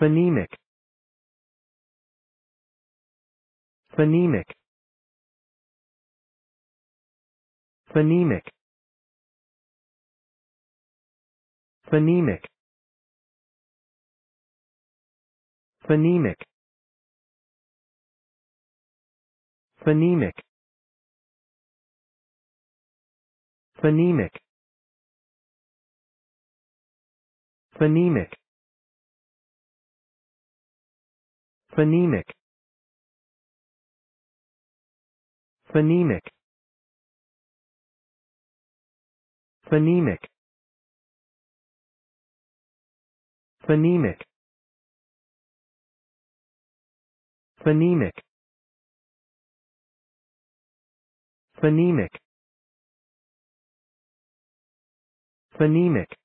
phonemic phonemic phonemic phonemic phonemic phonemic phonemic phonemic phonemic phonemic phonemic phonemic phonemic phonemic phonemic